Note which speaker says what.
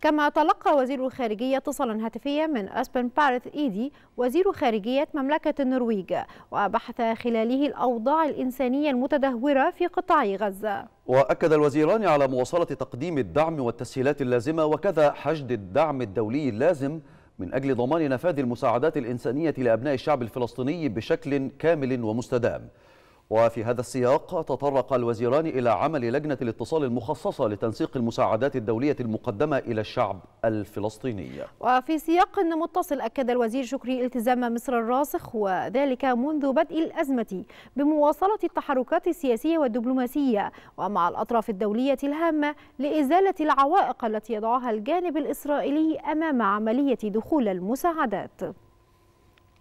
Speaker 1: كما تلقى وزير الخارجية اتصالا هاتفيا من أسبن بارث إيدي وزير خارجية مملكة النرويج وبحث خلاله الأوضاع الإنسانية المتدهورة في قطاع غزة
Speaker 2: وأكد الوزيران على مواصلة تقديم الدعم والتسهيلات اللازمة وكذا حشد الدعم الدولي اللازم من أجل ضمان نفاذ المساعدات الإنسانية لأبناء الشعب الفلسطيني بشكل كامل ومستدام وفي هذا السياق تطرق الوزيران إلى عمل لجنة الاتصال المخصصة لتنسيق المساعدات الدولية المقدمة إلى الشعب الفلسطيني
Speaker 1: وفي سياق متصل أكد الوزير شكري التزام مصر الراسخ وذلك منذ بدء الأزمة بمواصلة التحركات السياسية والدبلوماسية ومع الأطراف الدولية الهامة لإزالة العوائق التي يضعها الجانب الإسرائيلي أمام عملية دخول المساعدات